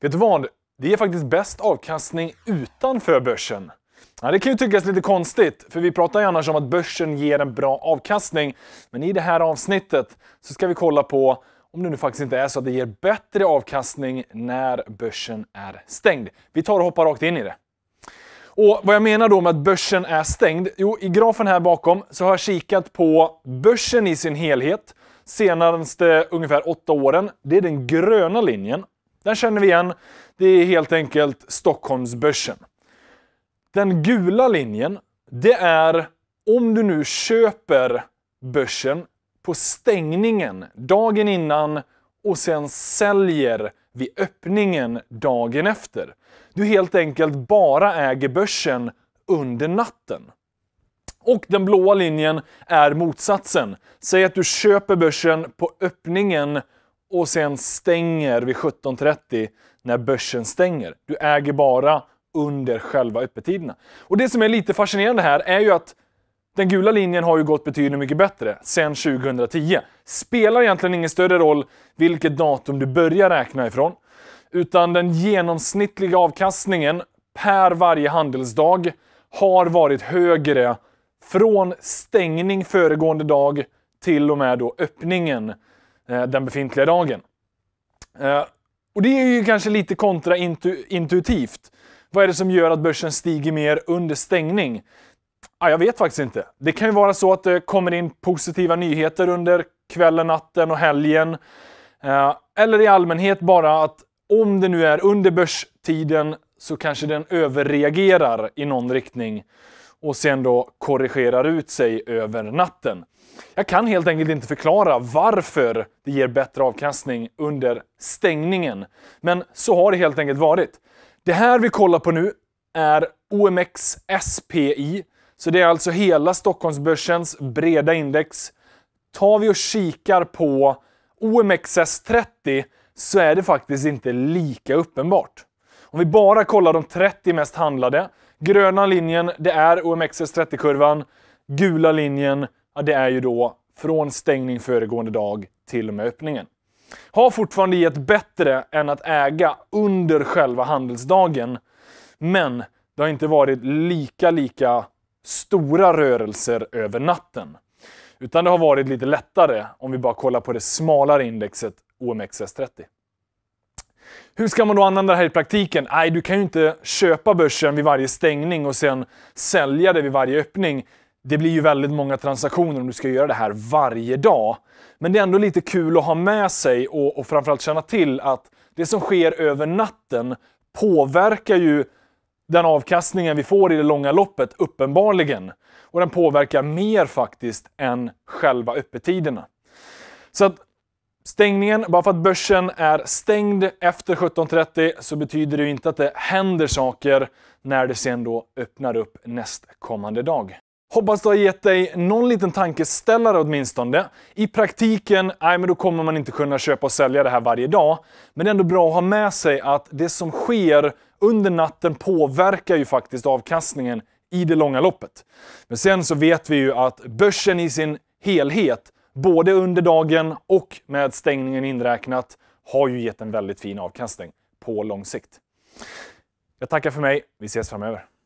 Vet du vad? Det ger faktiskt bäst avkastning utanför börsen. Ja, det kan ju tyckas lite konstigt, för vi pratar ju annars om att börsen ger en bra avkastning. Men i det här avsnittet så ska vi kolla på om det nu faktiskt inte är så att det ger bättre avkastning när börsen är stängd. Vi tar och hoppar rakt in i det. Och Vad jag menar då med att börsen är stängd? Jo, i grafen här bakom så har jag kikat på börsen i sin helhet senaste ungefär åtta åren. Det är den gröna linjen den känner vi igen. Det är helt enkelt Stockholmsbörsen. Den gula linjen, det är om du nu köper börsen på stängningen dagen innan och sen säljer vid öppningen dagen efter. Du helt enkelt bara äger börsen under natten. Och den blåa linjen är motsatsen. Säg att du köper börsen på öppningen och sen stänger vid 17.30 när börsen stänger. Du äger bara under själva öppettiderna. Och det som är lite fascinerande här är ju att den gula linjen har ju gått betydligt mycket bättre sedan 2010. Spelar egentligen ingen större roll vilket datum du börjar räkna ifrån, utan den genomsnittliga avkastningen per varje handelsdag har varit högre från stängning föregående dag till och med då öppningen Eh, den befintliga dagen. Eh, och det är ju kanske lite kontraintuitivt. Vad är det som gör att börsen stiger mer under stängning? Ja, jag vet faktiskt inte. Det kan ju vara så att det kommer in positiva nyheter under kvällen, natten och helgen. Eh, eller i allmänhet bara att om det nu är under börstiden så kanske den överreagerar i någon riktning och sen då korrigerar ut sig över natten. Jag kan helt enkelt inte förklara varför det ger bättre avkastning under stängningen. Men så har det helt enkelt varit. Det här vi kollar på nu är OMX SPI. Så det är alltså hela Stockholmsbörsens breda index. Tar vi och kikar på OMXS30 så är det faktiskt inte lika uppenbart. Om vi bara kollar de 30 mest handlade Gröna linjen, det är OMXS30-kurvan. Gula linjen, ja, det är ju då från stängning föregående dag till och med öppningen. Har fortfarande gett bättre än att äga under själva handelsdagen. Men det har inte varit lika, lika stora rörelser över natten. Utan det har varit lite lättare om vi bara kollar på det smalare indexet OMXS30. Hur ska man då använda det här i praktiken? Nej, du kan ju inte köpa börsen vid varje stängning och sen sälja det vid varje öppning. Det blir ju väldigt många transaktioner om du ska göra det här varje dag. Men det är ändå lite kul att ha med sig och, och framförallt känna till att det som sker över natten påverkar ju den avkastningen vi får i det långa loppet, uppenbarligen. Och den påverkar mer faktiskt än själva öppettiderna. Så att Stängningen, bara för att börsen är stängd efter 17.30 så betyder det ju inte att det händer saker när det sen då öppnar upp nästkommande dag. Hoppas det har gett dig någon liten tankeställare åtminstone. I praktiken, nej men då kommer man inte kunna köpa och sälja det här varje dag. Men det är ändå bra att ha med sig att det som sker under natten påverkar ju faktiskt avkastningen i det långa loppet. Men sen så vet vi ju att börsen i sin helhet både under dagen och med stängningen inräknat, har ju gett en väldigt fin avkastning på lång sikt. Jag tackar för mig. Vi ses framöver.